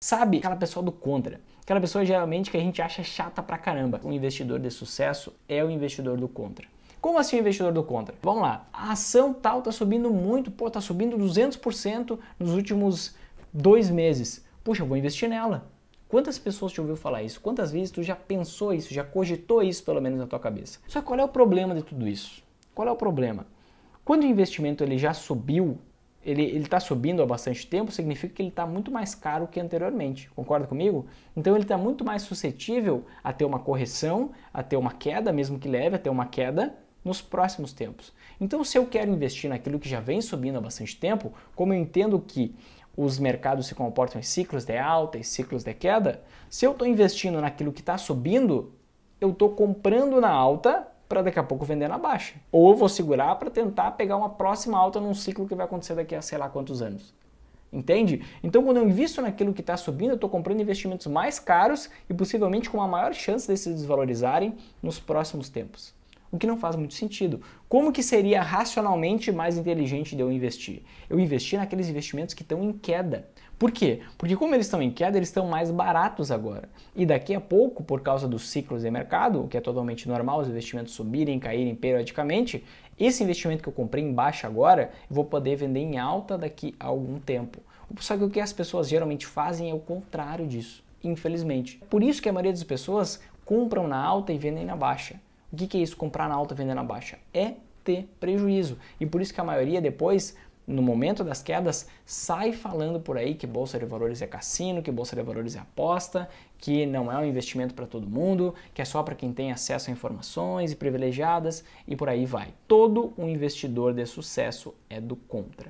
Sabe aquela pessoa do contra? Aquela pessoa geralmente que a gente acha chata pra caramba. Um investidor de sucesso é o investidor do contra. Como assim o investidor do contra? Vamos lá. A ação tal tá subindo muito, pô, tá subindo 200% nos últimos dois meses. Puxa, eu vou investir nela. Quantas pessoas te ouviu falar isso? Quantas vezes tu já pensou isso, já cogitou isso pelo menos na tua cabeça? Só que qual é o problema de tudo isso? Qual é o problema? Quando o investimento ele já subiu ele está subindo há bastante tempo, significa que ele está muito mais caro que anteriormente. Concorda comigo? Então ele está muito mais suscetível a ter uma correção, a ter uma queda, mesmo que leve, a ter uma queda nos próximos tempos. Então, se eu quero investir naquilo que já vem subindo há bastante tempo, como eu entendo que os mercados se comportam em ciclos de alta e ciclos de queda, se eu estou investindo naquilo que está subindo, eu estou comprando na alta para daqui a pouco vender na baixa. Ou eu vou segurar para tentar pegar uma próxima alta num ciclo que vai acontecer daqui a sei lá quantos anos. Entende? Então, quando eu invisto naquilo que está subindo, eu estou comprando investimentos mais caros e possivelmente com uma maior chance de se desvalorizarem nos próximos tempos o que não faz muito sentido. Como que seria racionalmente mais inteligente de eu investir? Eu investir naqueles investimentos que estão em queda. Por quê? Porque como eles estão em queda, eles estão mais baratos agora. E daqui a pouco, por causa dos ciclos de mercado, o que é totalmente normal, os investimentos subirem, caírem periodicamente, esse investimento que eu comprei em baixa agora, eu vou poder vender em alta daqui a algum tempo. Só que o que as pessoas geralmente fazem é o contrário disso, infelizmente. Por isso que a maioria das pessoas compram na alta e vendem na baixa. O que, que é isso? Comprar na alta, vender na baixa? É ter prejuízo. E por isso que a maioria depois no momento das quedas, sai falando por aí que bolsa de valores é cassino, que bolsa de valores é aposta, que não é um investimento para todo mundo, que é só para quem tem acesso a informações e privilegiadas e por aí vai. Todo um investidor de sucesso é do contra.